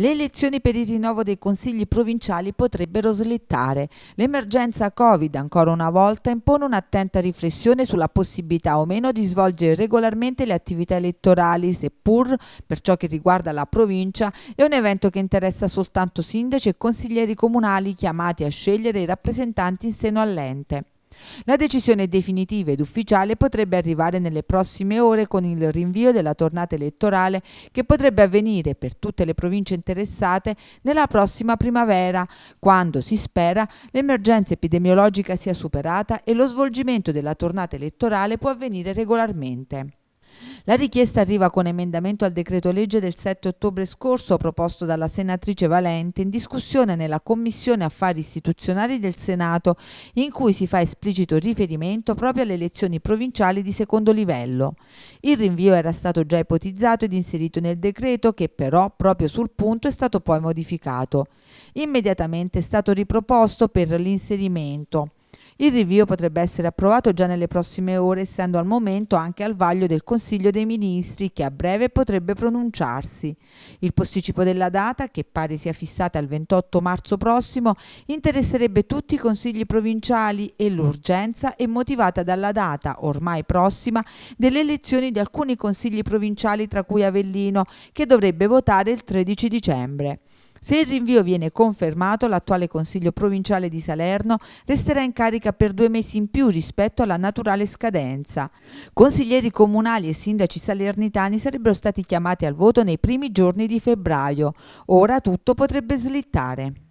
Le elezioni per il rinnovo dei consigli provinciali potrebbero slittare. L'emergenza Covid, ancora una volta, impone un'attenta riflessione sulla possibilità o meno di svolgere regolarmente le attività elettorali, seppur per ciò che riguarda la provincia è un evento che interessa soltanto sindaci e consiglieri comunali chiamati a scegliere i rappresentanti in seno all'ente. La decisione definitiva ed ufficiale potrebbe arrivare nelle prossime ore con il rinvio della tornata elettorale che potrebbe avvenire per tutte le province interessate nella prossima primavera, quando, si spera, l'emergenza epidemiologica sia superata e lo svolgimento della tornata elettorale può avvenire regolarmente. La richiesta arriva con emendamento al decreto legge del 7 ottobre scorso proposto dalla senatrice Valente in discussione nella Commissione Affari Istituzionali del Senato in cui si fa esplicito riferimento proprio alle elezioni provinciali di secondo livello. Il rinvio era stato già ipotizzato ed inserito nel decreto che però proprio sul punto è stato poi modificato. Immediatamente è stato riproposto per l'inserimento il rinvio potrebbe essere approvato già nelle prossime ore, essendo al momento anche al vaglio del Consiglio dei Ministri che a breve potrebbe pronunciarsi. Il posticipo della data, che pare sia fissata al 28 marzo prossimo, interesserebbe tutti i consigli provinciali e l'urgenza è motivata dalla data, ormai prossima, delle elezioni di alcuni consigli provinciali tra cui Avellino, che dovrebbe votare il 13 dicembre. Se il rinvio viene confermato, l'attuale Consiglio provinciale di Salerno resterà in carica per due mesi in più rispetto alla naturale scadenza. Consiglieri comunali e sindaci salernitani sarebbero stati chiamati al voto nei primi giorni di febbraio. Ora tutto potrebbe slittare.